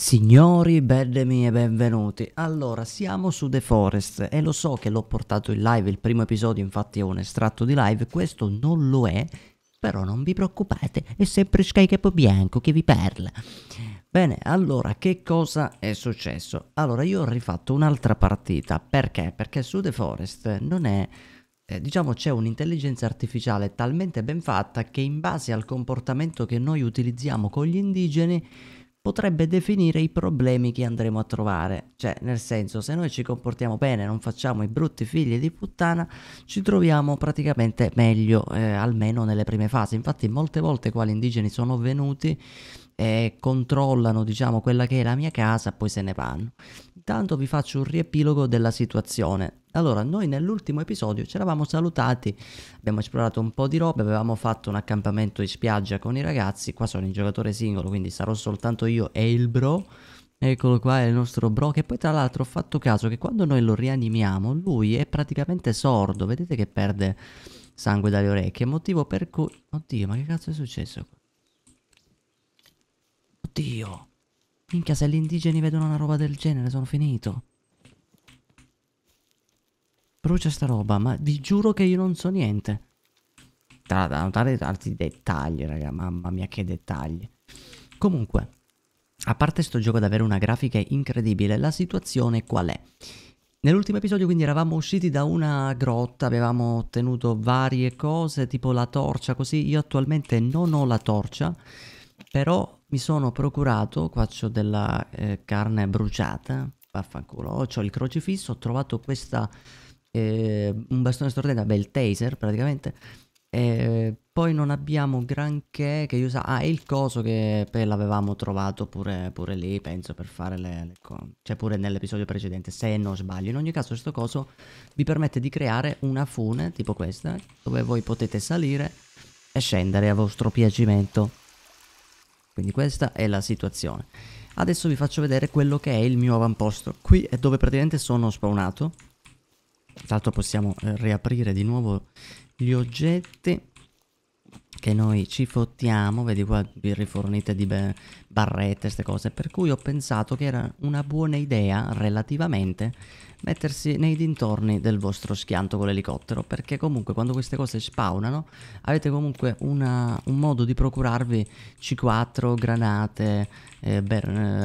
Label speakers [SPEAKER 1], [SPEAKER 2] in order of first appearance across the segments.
[SPEAKER 1] Signori, bellemi e benvenuti. Allora, siamo su The Forest e lo so che l'ho portato in live, il primo episodio infatti è un estratto di live, questo non lo è, però non vi preoccupate, è sempre Sky Bianco che vi parla. Bene, allora, che cosa è successo? Allora, io ho rifatto un'altra partita, perché? Perché su The Forest non è... Eh, diciamo c'è un'intelligenza artificiale talmente ben fatta che in base al comportamento che noi utilizziamo con gli indigeni potrebbe definire i problemi che andremo a trovare. Cioè, nel senso, se noi ci comportiamo bene, non facciamo i brutti figli di puttana, ci troviamo praticamente meglio, eh, almeno nelle prime fasi. Infatti, molte volte quali indigeni sono venuti eh, controllano diciamo quella che è la mia casa, poi se ne vanno. Intanto vi faccio un riepilogo della situazione. Allora, noi nell'ultimo episodio ci eravamo salutati, abbiamo esplorato un po' di robe avevamo fatto un accampamento in spiaggia con i ragazzi, qua sono in giocatore singolo, quindi sarò soltanto io e il bro. Eccolo qua, è il nostro bro che poi tra l'altro ho fatto caso che quando noi lo rianimiamo lui è praticamente sordo, vedete che perde sangue dalle orecchie, motivo per cui... Oddio, ma che cazzo è successo? Oddio. Minchia, se gli indigeni vedono una roba del genere, sono finito. Brucia sta roba, ma vi giuro che io non so niente. Tra da notare tanti dettagli, raga, mamma mia che dettagli. Comunque, a parte sto gioco ad avere una grafica incredibile, la situazione qual è? Nell'ultimo episodio quindi eravamo usciti da una grotta, avevamo ottenuto varie cose, tipo la torcia, così io attualmente non ho la torcia, però mi sono procurato, qua c'ho della eh, carne bruciata, vaffanculo, ho il crocifisso, ho trovato questa, eh, un bastone stordente, beh il taser praticamente, eh, poi non abbiamo granché che usa, ah il coso che l'avevamo trovato pure, pure, lì, penso per fare le, le cioè pure nell'episodio precedente, se non sbaglio, in ogni caso questo coso vi permette di creare una fune, tipo questa, dove voi potete salire e scendere a vostro piacimento. Quindi questa è la situazione. Adesso vi faccio vedere quello che è il mio avamposto. Qui è dove praticamente sono spawnato. Tra l'altro possiamo eh, riaprire di nuovo gli oggetti che noi ci fottiamo, vedi qua vi rifornite di barrette, queste cose, per cui ho pensato che era una buona idea relativamente mettersi nei dintorni del vostro schianto con l'elicottero, perché comunque quando queste cose spawnano avete comunque una, un modo di procurarvi C4, granate, eh, eh,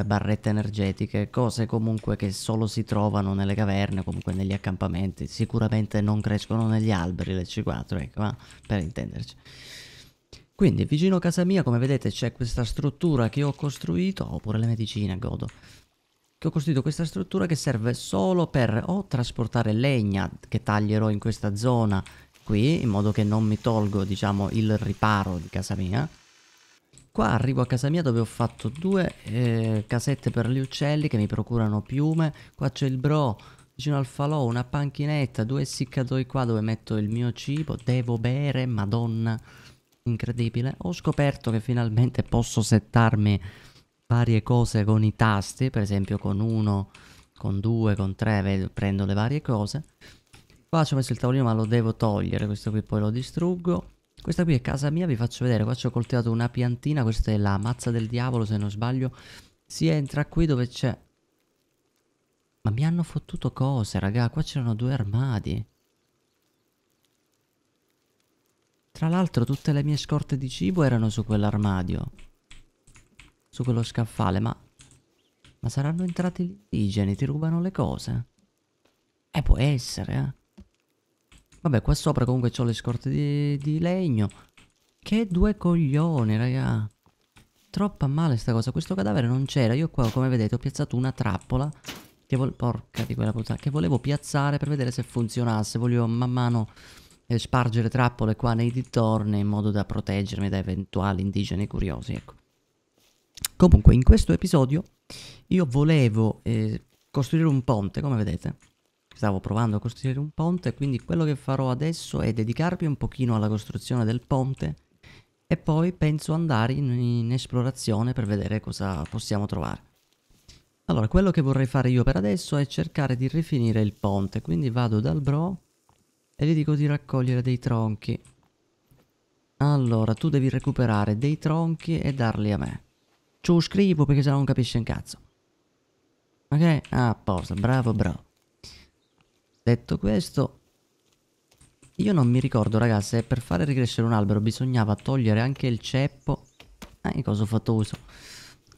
[SPEAKER 1] barrette energetiche, cose comunque che solo si trovano nelle caverne, comunque negli accampamenti, sicuramente non crescono negli alberi le C4, ecco, ma eh, per intenderci. Quindi vicino a casa mia come vedete c'è questa struttura che ho costruito, oppure le medicine godo, che ho costruito questa struttura che serve solo per o trasportare legna che taglierò in questa zona qui, in modo che non mi tolgo diciamo il riparo di casa mia. Qua arrivo a casa mia dove ho fatto due eh, casette per gli uccelli che mi procurano piume, qua c'è il bro, vicino al falò una panchinetta, due essiccatoi qua dove metto il mio cibo, devo bere, madonna incredibile. Ho scoperto che finalmente posso settarmi varie cose con i tasti, per esempio con uno con due con 3, prendo le varie cose. Qua ci ho messo il tavolino ma lo devo togliere, questo qui poi lo distruggo. Questa qui è casa mia, vi faccio vedere, qua ci ho coltivato una piantina, questa è la mazza del diavolo se non sbaglio. Si entra qui dove c'è... Ma mi hanno fottuto cose, raga, qua c'erano due armadi. Tra l'altro tutte le mie scorte di cibo erano su quell'armadio. Su quello scaffale, ma... Ma saranno entrati gli indigeni, ti rubano le cose. Eh, può essere, eh. Vabbè, qua sopra comunque c'ho le scorte di, di legno. Che due coglioni, raga. Troppa male sta cosa. Questo cadavere non c'era. Io qua, come vedete, ho piazzato una trappola. Che vol porca di quella puttana. Che volevo piazzare per vedere se funzionasse. Voglio man mano eh, spargere trappole qua nei dintorni in modo da proteggermi da eventuali indigeni curiosi. Ecco. Comunque, in questo episodio io volevo eh, costruire un ponte, come vedete. Stavo provando a costruire un ponte, quindi quello che farò adesso è dedicarmi un pochino alla costruzione del ponte e poi penso andare in, in esplorazione per vedere cosa possiamo trovare. allora quello che vorrei fare io per adesso è cercare di rifinire il ponte quindi vado dal bro e gli dico di raccogliere dei tronchi. Allora, tu devi recuperare dei tronchi e darli a me. Ci scrivo perché sennò non capisce un cazzo. Ok? Ah, posto. bravo, bravo. Detto questo, io non mi ricordo, ragazzi, se per fare ricrescere un albero bisognava togliere anche il ceppo. Ah, cosa ho fatto uso?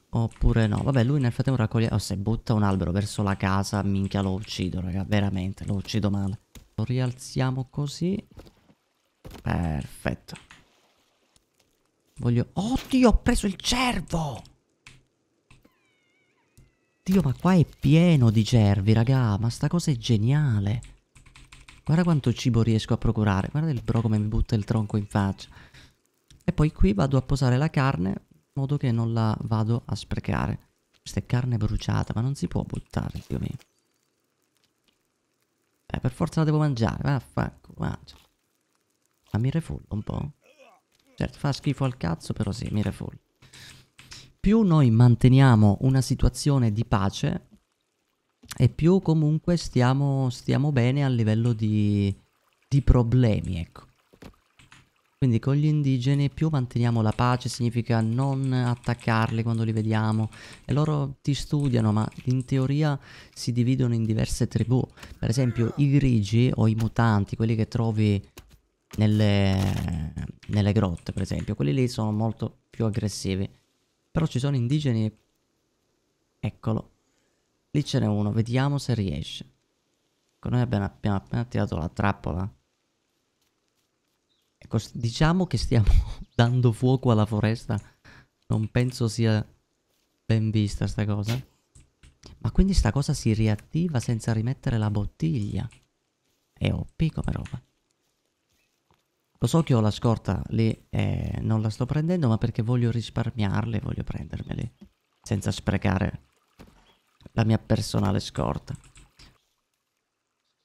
[SPEAKER 1] Oppure no. Vabbè, lui nel frattempo raccoglie... Oh, se butta un albero verso la casa, minchia, lo uccido, raga. Veramente, lo uccido male. Lo rialziamo così. Perfetto. Voglio... Oddio, ho preso il cervo! Dio, ma qua è pieno di cervi, raga. Ma sta cosa è geniale. Guarda quanto cibo riesco a procurare. Guarda il bro come mi butta il tronco in faccia. E poi qui vado a posare la carne in modo che non la vado a sprecare. Questa è carne bruciata, ma non si può buttare, Dio mio. Eh, per forza la devo mangiare, vaffanculo, mangia. Ma mi refull un po'? Certo, fa schifo al cazzo, però sì, mi refull. Più noi manteniamo una situazione di pace, e più comunque stiamo, stiamo bene a livello di, di problemi, ecco. Quindi con gli indigeni più manteniamo la pace significa non attaccarli quando li vediamo e loro ti studiano ma in teoria si dividono in diverse tribù. Per esempio i grigi o i mutanti, quelli che trovi nelle, nelle grotte per esempio, quelli lì sono molto più aggressivi. Però ci sono indigeni, eccolo, lì ce n'è uno, vediamo se riesce. Ecco, noi abbiamo appena, appena tirato la trappola Diciamo che stiamo dando fuoco alla foresta. Non penso sia ben vista sta cosa. Ma quindi sta cosa si riattiva senza rimettere la bottiglia. È OP come roba. Eh. Lo so che ho la scorta lì e eh, non la sto prendendo, ma perché voglio risparmiarle, voglio prendermeli. Senza sprecare la mia personale scorta.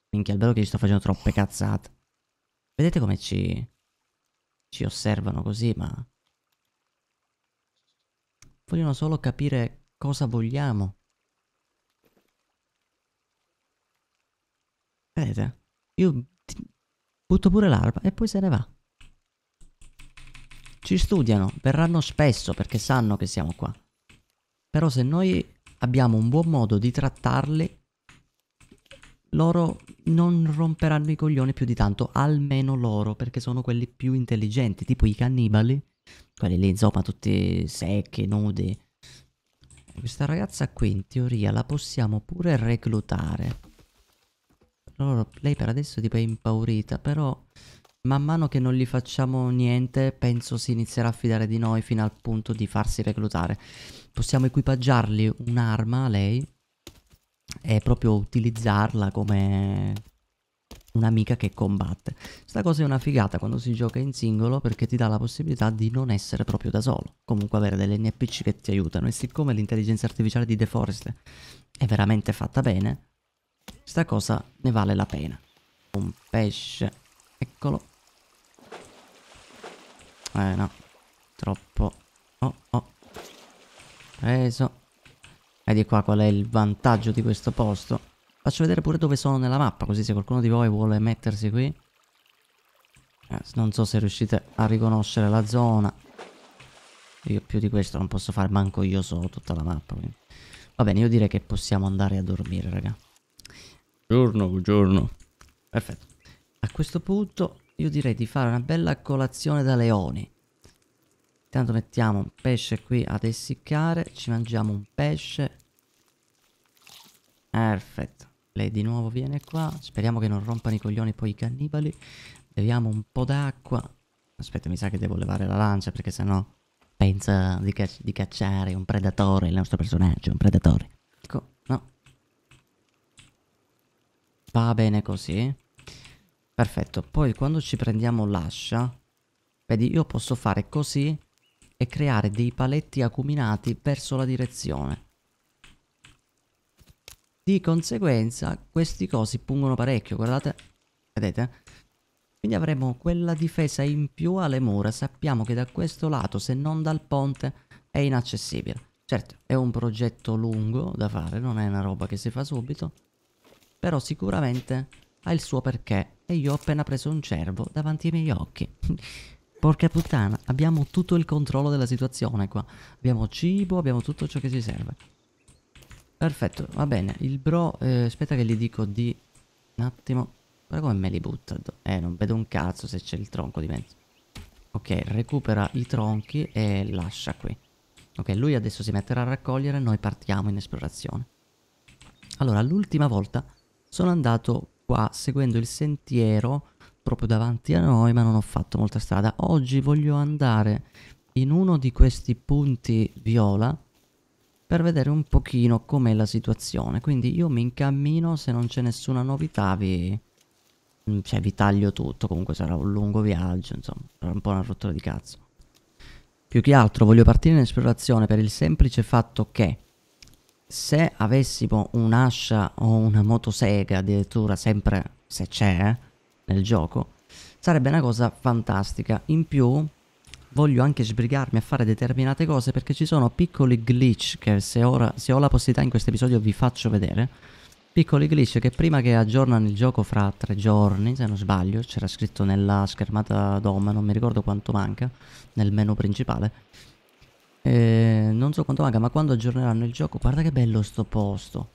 [SPEAKER 1] Minchia, è vero che gli sto facendo troppe cazzate. Vedete come ci ci osservano così, ma... Vogliono solo capire cosa vogliamo. Vedete? Io butto pure l'arma e poi se ne va. Ci studiano, verranno spesso perché sanno che siamo qua. Però se noi abbiamo un buon modo di trattarli, loro non romperanno i coglioni più di tanto, almeno loro, perché sono quelli più intelligenti, tipo i cannibali, quelli lì insomma tutti secchi, nudi. Questa ragazza qui in teoria la possiamo pure reclutare. Allora, lei per adesso tipo è impaurita, però man mano che non gli facciamo niente, penso si inizierà a fidare di noi fino al punto di farsi reclutare. Possiamo equipaggiargli un'arma a lei è proprio utilizzarla come un'amica che combatte. Sta cosa è una figata quando si gioca in singolo perché ti dà la possibilità di non essere proprio da solo, comunque avere delle NPC che ti aiutano e siccome l'intelligenza artificiale di The Forest è veramente fatta bene, sta cosa ne vale la pena. Un pesce, eccolo. Eh no, troppo. Oh oh. Preso. Vedi qua qual è il vantaggio di questo posto. Faccio vedere pure dove sono nella mappa, così se qualcuno di voi vuole mettersi qui. Eh, non so se riuscite a riconoscere la zona. Io più di questo non posso fare manco io so tutta la mappa. Quindi. Va bene, io direi che possiamo andare a dormire, raga. Buongiorno, buongiorno. Perfetto. A questo punto io direi di fare una bella colazione da leoni. Intanto mettiamo un pesce qui ad essiccare, ci mangiamo un pesce Perfetto. Lei di nuovo viene qua. Speriamo che non rompano i coglioni poi i cannibali. Beviamo un po' d'acqua. Aspetta, mi sa che devo levare la lancia perché sennò pensa di, ca di cacciare un predatore, il nostro personaggio, un predatore. Ecco, no. Va bene così. Perfetto. Poi quando ci prendiamo l'ascia, vedi, io posso fare così e creare dei paletti acuminati verso la direzione. Di conseguenza questi cosi pungono parecchio, guardate, vedete? Quindi avremo quella difesa in più alle mura, sappiamo che da questo lato, se non dal ponte, è inaccessibile. Certo, è un progetto lungo da fare, non è una roba che si fa subito, però sicuramente ha il suo perché e io ho appena preso un cervo davanti ai miei occhi. Porca puttana, abbiamo tutto il controllo della situazione qua. Abbiamo cibo, abbiamo tutto ciò che ci serve. Perfetto, va bene. Il bro, eh, aspetta che gli dico di... Un attimo. Guarda come me li butta. Eh, non vedo un cazzo se c'è il tronco di mezzo. Ok, recupera i tronchi e lascia qui. Ok, lui adesso si metterà a raccogliere e noi partiamo in esplorazione. Allora, l'ultima volta sono andato qua seguendo il sentiero proprio davanti a noi, ma non ho fatto molta strada. Oggi voglio andare in uno di questi punti viola per vedere un pochino com'è la situazione. Quindi io mi incammino, se non c'è nessuna novità vi... Cioè, vi taglio tutto, comunque sarà un lungo viaggio, insomma, sarà un po' una rottura di cazzo. Più che altro voglio partire in esplorazione per il semplice fatto che se avessimo un'ascia o una motosega addirittura, sempre se c'è, eh, nel gioco, sarebbe una cosa fantastica. In più voglio anche sbrigarmi a fare determinate cose perché ci sono piccoli glitch che se, ora, se ho la possibilità in questo episodio vi faccio vedere. Piccoli glitch che prima che aggiornano il gioco fra tre giorni, se non sbaglio, c'era scritto nella schermata DOM, non mi ricordo quanto manca, nel menu principale. E non so quanto manca, ma quando aggiorneranno il gioco, guarda che bello sto posto.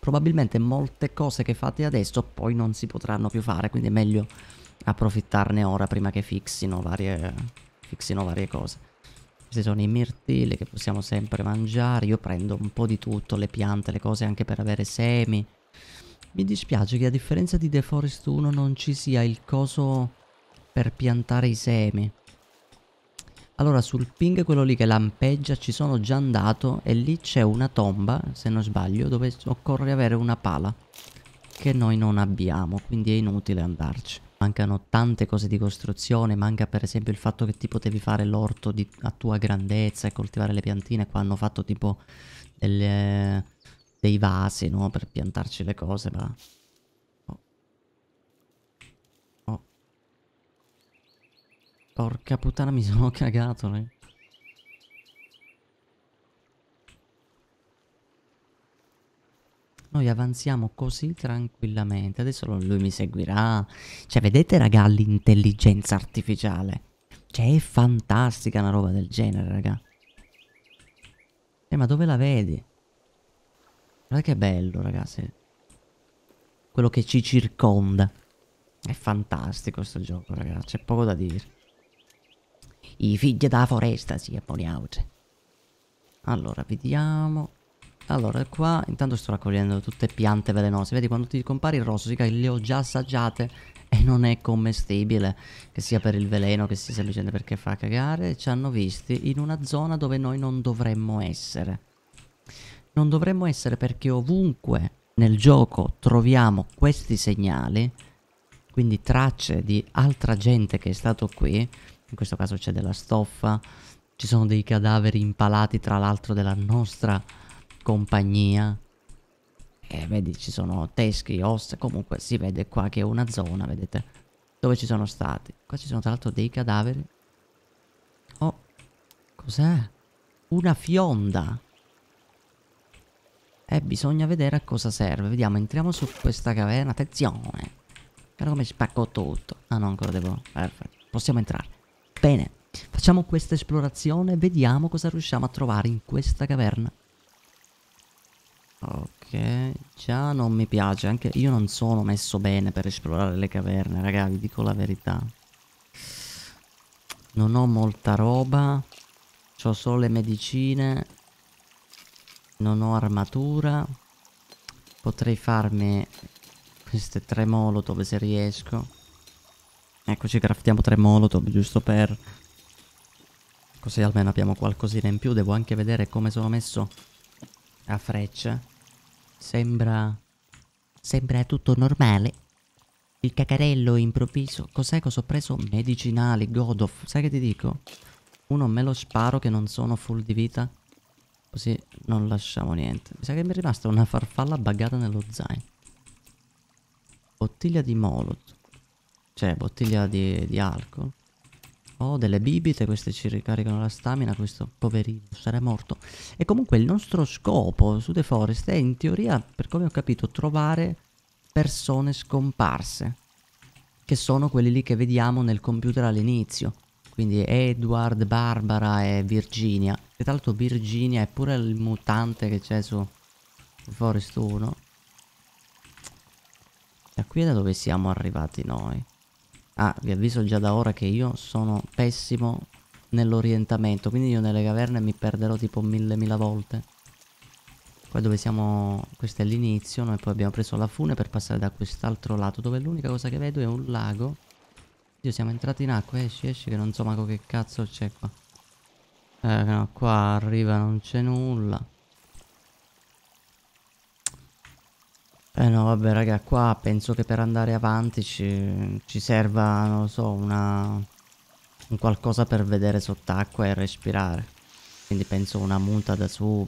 [SPEAKER 1] Probabilmente molte cose che fate adesso poi non si potranno più fare, quindi è meglio approfittarne ora prima che fixino varie fixino varie cose. Questi sono i mirtilli che possiamo sempre mangiare. Io prendo un po' di tutto, le piante, le cose anche per avere semi. Mi dispiace che a differenza di The Forest 1 non ci sia il coso per piantare i semi. Allora sul ping quello lì che lampeggia ci sono già andato e lì c'è una tomba, se non sbaglio, dove occorre avere una pala che noi non abbiamo, quindi è inutile andarci mancano tante cose di costruzione, manca per esempio il fatto che ti potevi fare l'orto di, a tua grandezza e coltivare le piantine, qua hanno fatto tipo delle, dei vasi, no? Per piantarci le cose, ma... Oh. oh. Porca puttana, mi sono cagato, eh. noi avanziamo così tranquillamente. Adesso lui mi seguirà. Cioè, vedete, raga, l'intelligenza artificiale. Cioè, è fantastica una roba del genere, raga. Eh, ma dove la vedi? Guarda che bello, ragazzi. Quello che ci circonda. È fantastico questo gioco, ragazzi. C'è poco da dire. I figli della foresta, si sì, abboniaute. Allora, vediamo. Allora, qua intanto sto raccogliendo tutte piante velenose. Vedi, quando ti compare il rosso, che le ho già assaggiate e non è commestibile, che sia per il veleno, che sia semplicemente perché fa cagare. Ci hanno visti in una zona dove noi non dovremmo essere. Non dovremmo essere perché ovunque nel gioco troviamo questi segnali, quindi tracce di altra gente che è stato qui, in questo caso c'è della stoffa, ci sono dei cadaveri impalati tra l'altro della nostra compagnia. E eh, vedi ci sono teschi, ossa, comunque si vede qua che è una zona, vedete, dove ci sono stati. Qua ci sono tra l'altro dei cadaveri. Oh, cos'è? Una fionda. E eh, bisogna vedere a cosa serve. Vediamo, entriamo su questa caverna. Attenzione. Guarda come spacco tutto. Ah no, ancora devo... Perfetto. Possiamo entrare. Bene. Facciamo questa esplorazione e vediamo cosa riusciamo a trovare in questa caverna. Ok, già non mi piace, anche io non sono messo bene per esplorare le caverne, raga, vi dico la verità. Non ho molta roba, ho solo le medicine, non ho armatura. Potrei farmi queste tre molotov se riesco. Eccoci, craftiamo tre molotov giusto per... Così almeno abbiamo qualcosina in più, devo anche vedere come sono messo a frecce. Sembra... Sembra tutto normale. Il cacarello improvviso. Cos'è che ho preso? Medicinali, God of. Sai che ti dico? Uno me lo sparo che non sono full di vita. Così non lasciamo niente. Mi sa che mi è rimasta una farfalla buggata nello zaino. Bottiglia di molot. Cioè, bottiglia di, di alcol. Oh, delle bibite, queste ci ricaricano la stamina, questo poverino sarà morto. E comunque il nostro scopo su The Forest è in teoria, per come ho capito, trovare persone scomparse, che sono quelli lì che vediamo nel computer all'inizio. Quindi Edward, Barbara e Virginia. E tra l'altro Virginia è pure il mutante che c'è su The Forest 1. Da qui è da dove siamo arrivati noi. Ah, vi avviso già da ora che io sono pessimo nell'orientamento, quindi io nelle caverne mi perderò tipo mille mila volte. Qua dove siamo, questo è l'inizio, noi poi abbiamo preso la fune per passare da quest'altro lato, dove l'unica cosa che vedo è un lago. Io siamo entrati in acqua, esci, esci, che non so manco che cazzo c'è qua. Eh, no, qua arriva, non c'è nulla. Eh no, vabbè, raga, qua penso che per andare avanti ci, ci serva, non lo so, una... Un qualcosa per vedere sott'acqua e respirare. Quindi penso una muta da su.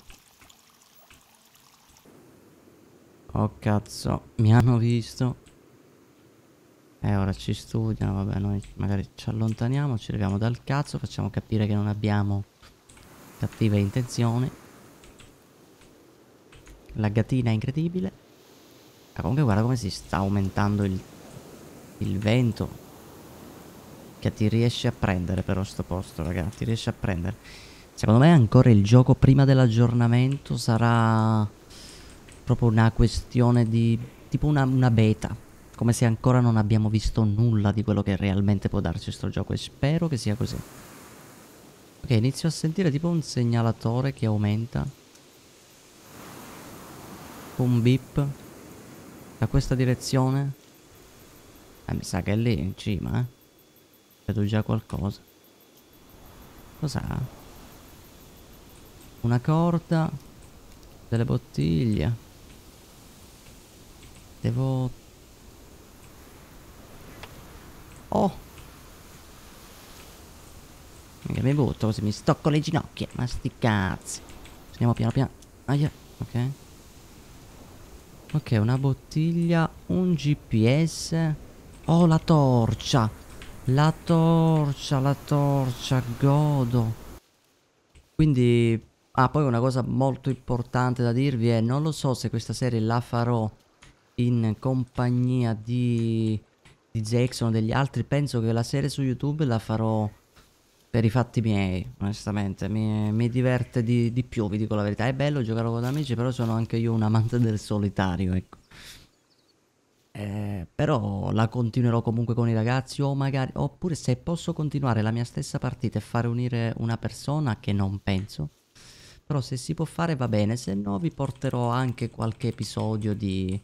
[SPEAKER 1] Oh cazzo, mi hanno visto. Eh, ora ci studiano, vabbè, noi magari ci allontaniamo, ci arriviamo dal cazzo, facciamo capire che non abbiamo cattive intenzioni. La gatina è incredibile. Ma comunque guarda come si sta aumentando il, il vento. Che ti riesce a prendere però sto posto, ragazzi. Ti riesce a prendere. Secondo me ancora il gioco prima dell'aggiornamento sarà proprio una questione di... Tipo una, una beta, come se ancora non abbiamo visto nulla di quello che realmente può darci sto gioco e spero che sia così. Ok, inizio a sentire tipo un segnalatore che aumenta. Un beep. Da questa direzione? Eh, mi sa che è lì in cima, eh. Vedo già qualcosa. Cos'ha? Una corda. Delle bottiglie. Devo... Oh! Mica mi butto così, mi stocco le ginocchia. Ma sti cazzi. Andiamo piano piano. Aia, ok. Ok, una bottiglia, un GPS. Oh, la torcia. La torcia, la torcia, godo. Quindi... Ah, poi una cosa molto importante da dirvi è, non lo so se questa serie la farò in compagnia di, di Jackson o degli altri, penso che la serie su YouTube la farò per i fatti miei, onestamente, mi, mi diverte di, di, più, vi dico la verità. È bello giocare con amici, però sono anche io un amante del solitario, ecco. Eh, però la continuerò comunque con i ragazzi o magari oppure se posso continuare la mia stessa partita e fare unire una persona che non penso però se si può fare va bene se no vi porterò anche qualche episodio di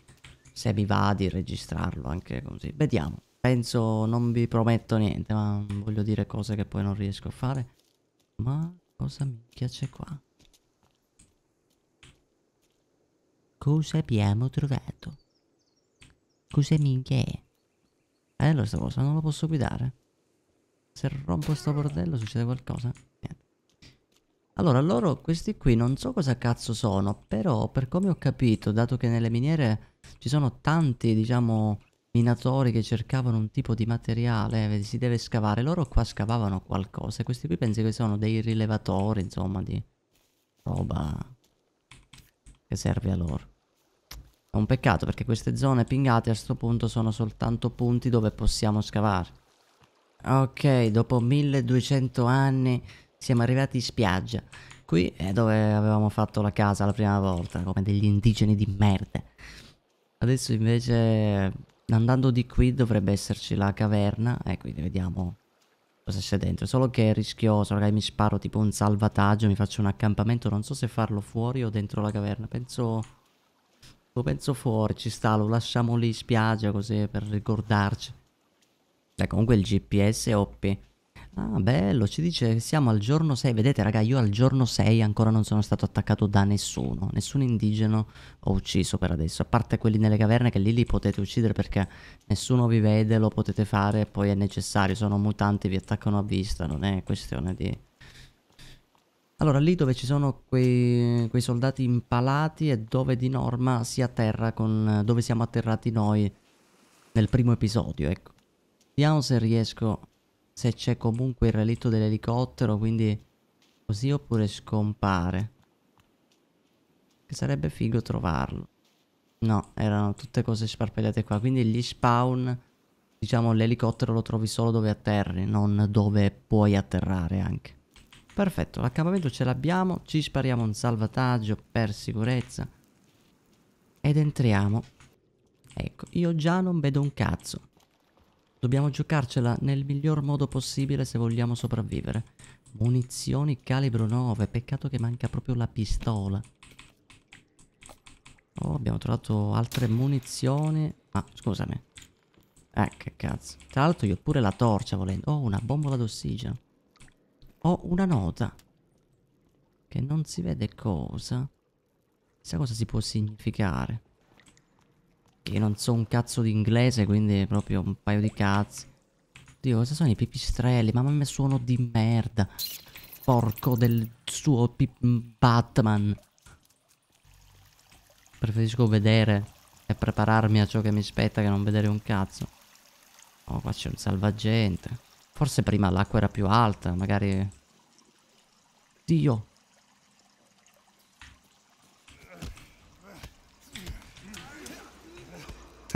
[SPEAKER 1] se vi va di registrarlo anche così vediamo penso, non vi prometto niente, ma voglio dire cose che poi non riesco a fare. Ma cosa mi piace qua? Cosa abbiamo trovato? Cosa minchia è? Eh, allora sta cosa, non la posso guidare. Se rompo sto bordello succede qualcosa? Niente. Allora, loro, questi qui, non so cosa cazzo sono, però per come ho capito, dato che nelle miniere ci sono tanti, diciamo, minatori che cercavano un tipo di materiale, si deve scavare. Loro qua scavavano qualcosa. Questi qui pensi che sono dei rilevatori, insomma, di roba che serve a loro. È un peccato perché queste zone pingate a questo punto sono soltanto punti dove possiamo scavare. Ok, dopo 1200 anni siamo arrivati in spiaggia. Qui è dove avevamo fatto la casa la prima volta, come degli indigeni di merda. Adesso invece Andando di qui dovrebbe esserci la caverna. Eh, quindi vediamo cosa c'è dentro. Solo che è rischioso, ragazzi, mi sparo tipo un salvataggio, mi faccio un accampamento. Non so se farlo fuori o dentro la caverna. Penso... Lo penso fuori, ci sta, lo lasciamo lì spiaggia così per ricordarci. Beh, comunque il GPS è OP. Ah, bello, ci dice che siamo al giorno 6. Vedete, raga, io al giorno 6 ancora non sono stato attaccato da nessuno. Nessun indigeno ho ucciso per adesso. A parte quelli nelle caverne, che lì li potete uccidere perché nessuno vi vede, lo potete fare. Poi è necessario. Sono mutanti, vi attaccano a vista. Non è questione di. Allora, lì dove ci sono quei, quei soldati impalati e dove di norma si atterra con. dove siamo atterrati noi nel primo episodio, ecco. Vediamo se riesco se c'è comunque il relitto dell'elicottero, quindi così oppure scompare. Che sarebbe figo trovarlo. No, erano tutte cose sparpagliate qua, quindi gli spawn, diciamo l'elicottero lo trovi solo dove atterri, non dove puoi atterrare anche. Perfetto, l'accampamento ce l'abbiamo, ci spariamo un salvataggio per sicurezza ed entriamo. Ecco, io già non vedo un cazzo. Dobbiamo giocarcela nel miglior modo possibile se vogliamo sopravvivere. Munizioni calibro 9. Peccato che manca proprio la pistola. Oh, abbiamo trovato altre munizioni. Ah, scusami. Eh, che cazzo. Tra l'altro io ho pure la torcia volendo. Oh, una bombola d'ossigeno. Ho oh, una nota. Che non si vede cosa. Chissà cosa si può significare. Io non so un cazzo di inglese, quindi proprio un paio di cazzi. Dio, cosa sono i pipistrelli? Mamma mia, suono di merda. Porco del suo mm, Batman. Preferisco vedere e prepararmi a ciò che mi spetta che non vedere un cazzo. Oh, qua c'è un salvagente. Forse prima l'acqua era più alta, magari... Dio,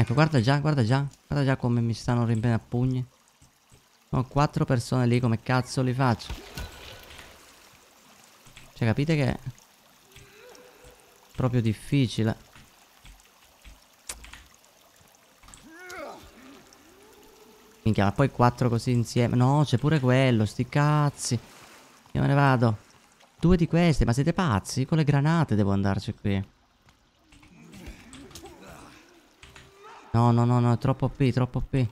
[SPEAKER 1] Ecco, guarda già, guarda già. Guarda già come mi stanno riempendo a pugni. Ho quattro persone lì, come cazzo li faccio? Cioè, capite che... È proprio difficile. Minchia, ma poi quattro così insieme. No, c'è pure quello, sti cazzi. Io me ne vado. Due di queste, ma siete pazzi? Con le granate devo andarci qui. No, no, no, no, troppo P, troppo P.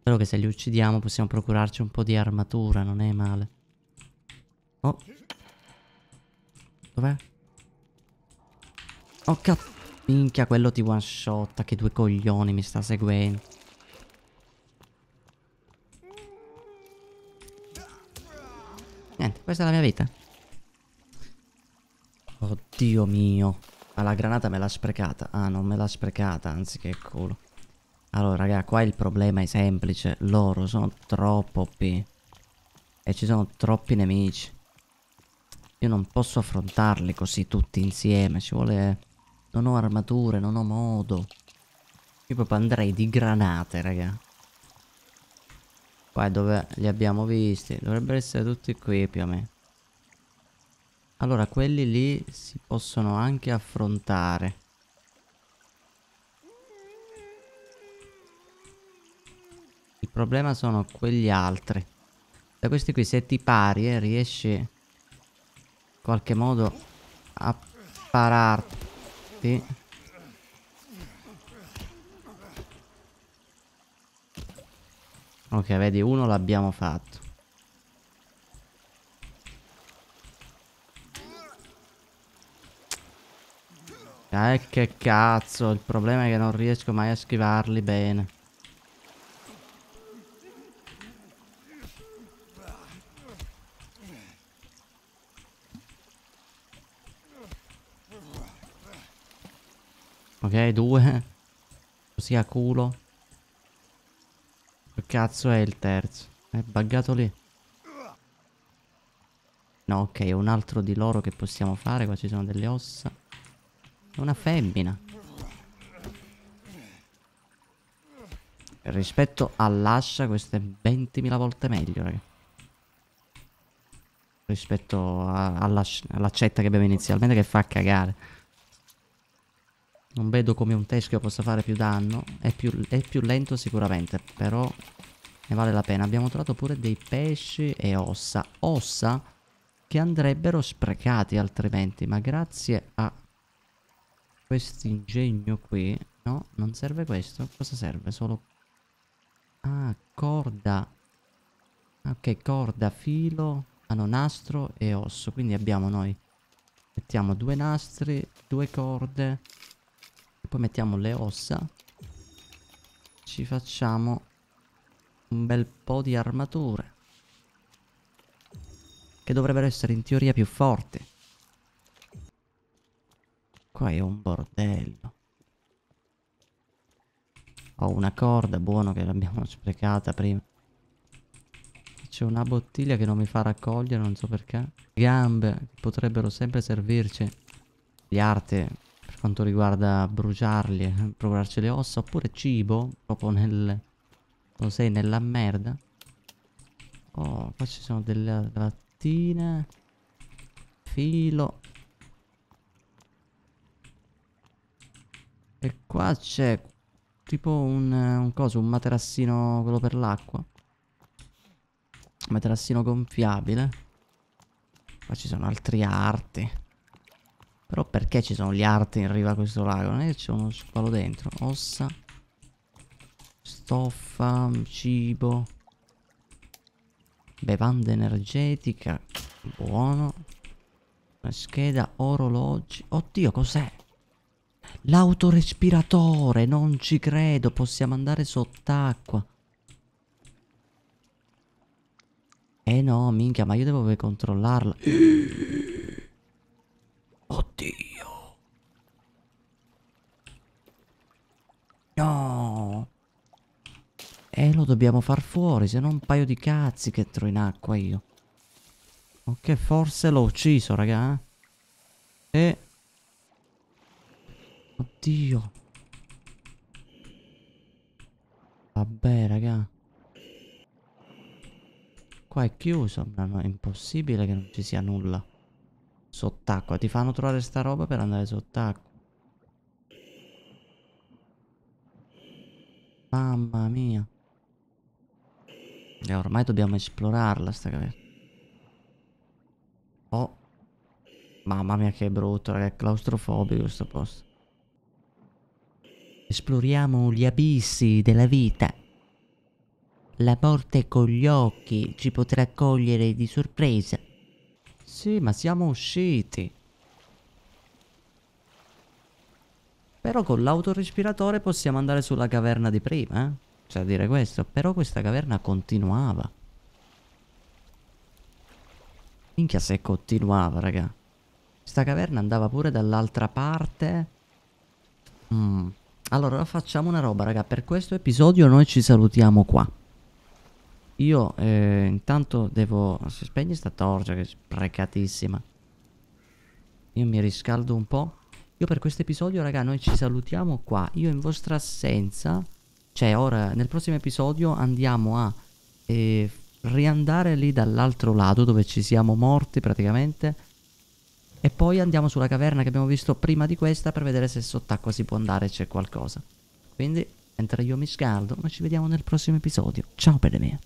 [SPEAKER 1] Spero che se li uccidiamo possiamo procurarci un po' di armatura, non è male. Oh. Dov'è? Oh cazzo. Minchia, quello ti one shot, che due coglioni mi sta seguendo. Niente, questa è la mia vita. Oddio mio. Ma la granata me l'ha sprecata. Ah, non me l'ha sprecata, anzi che culo. Allora, raga, qua il problema è semplice. Loro sono troppo OP. E ci sono troppi nemici. Io non posso affrontarli così tutti insieme. Ci vuole... Non ho armature, non ho modo. Io proprio andrei di granate, raga. Qua è dove li abbiamo visti. Dovrebbero essere tutti qui più o meno. Allora, quelli lì si possono anche affrontare. Il problema sono quegli altri. Da questi qui, se ti pari eh, riesci in qualche modo a pararti... Ok, vedi, uno l'abbiamo fatto. Eh che cazzo, il problema è che non riesco mai a schivarli bene. Ok, due. Così a culo. Che cazzo è il terzo? È buggato lì. No, ok, un altro di loro che possiamo fare. Qua ci sono delle ossa. È una femmina. Rispetto all'ascia questo è 20.000 volte meglio, raga. Rispetto all'accetta che abbiamo inizialmente che fa cagare. Non vedo come un teschio possa fare più danno. È più, è più lento sicuramente, però ne vale la pena. Abbiamo trovato pure dei pesci e ossa. Ossa che andrebbero sprecati altrimenti, ma grazie a questo ingegno qui no non serve questo cosa serve solo ah corda ok corda filo hanno ah, nastro e osso quindi abbiamo noi mettiamo due nastri due corde poi mettiamo le ossa ci facciamo un bel po' di armature che dovrebbero essere in teoria più forti Qua è un bordello. Ho una corda, buono che l'abbiamo sprecata prima. C'è una bottiglia che non mi fa raccogliere, non so perché. Gambe potrebbero sempre servirci. Di arte per quanto riguarda bruciarli, e provarci le ossa. Oppure cibo, proprio nel... Non sei nella merda. Oh, qua ci sono delle lattine. Filo. E qua c'è tipo un, un coso, un materassino, quello per l'acqua. Materassino gonfiabile. Qua ci sono altri arti. Però perché ci sono gli arti in riva a questo lago? Non è che c'è uno squalo dentro. Ossa. Stoffa. Cibo. Bevanda energetica. Buono. Una scheda. Orologi. Oddio, cos'è? L'autorespiratore, non ci credo, possiamo andare sott'acqua. Eh no, minchia, ma io devo controllarla. Oddio. No. Eh, lo dobbiamo far fuori, se no un paio di cazzi che entro in acqua io. Ok, forse l'ho ucciso, raga. E... Eh. Eh. Oddio. Vabbè, raga. Qua è chiuso. Ma è impossibile che non ci sia nulla. Sott'acqua. Ti fanno trovare sta roba per andare sott'acqua. Mamma mia. E ormai dobbiamo esplorarla sta caverna. Oh. Mamma mia che brutto, raga. È claustrofobico questo posto esploriamo gli abissi della vita. La morte con gli occhi ci potrà cogliere di sorpresa. Sì, ma siamo usciti. Però con l'autorespiratore possiamo andare sulla caverna di prima, eh? Cioè dire questo, però questa caverna continuava. Minchia se continuava, raga. Questa caverna andava pure dall'altra parte. Mmm. Allora facciamo una roba raga, per questo episodio noi ci salutiamo qua. Io eh, intanto devo... Si spegne sta torcia che è sprecatissima. Io mi riscaldo un po'. Io per questo episodio raga noi ci salutiamo qua. Io in vostra assenza... Cioè ora nel prossimo episodio andiamo a... Eh, riandare lì dall'altro lato dove ci siamo morti praticamente e poi andiamo sulla caverna che abbiamo visto prima di questa per vedere se sott'acqua si può andare e c'è qualcosa. Quindi, mentre io mi scaldo, noi ci vediamo nel prossimo episodio. Ciao, pelle mia.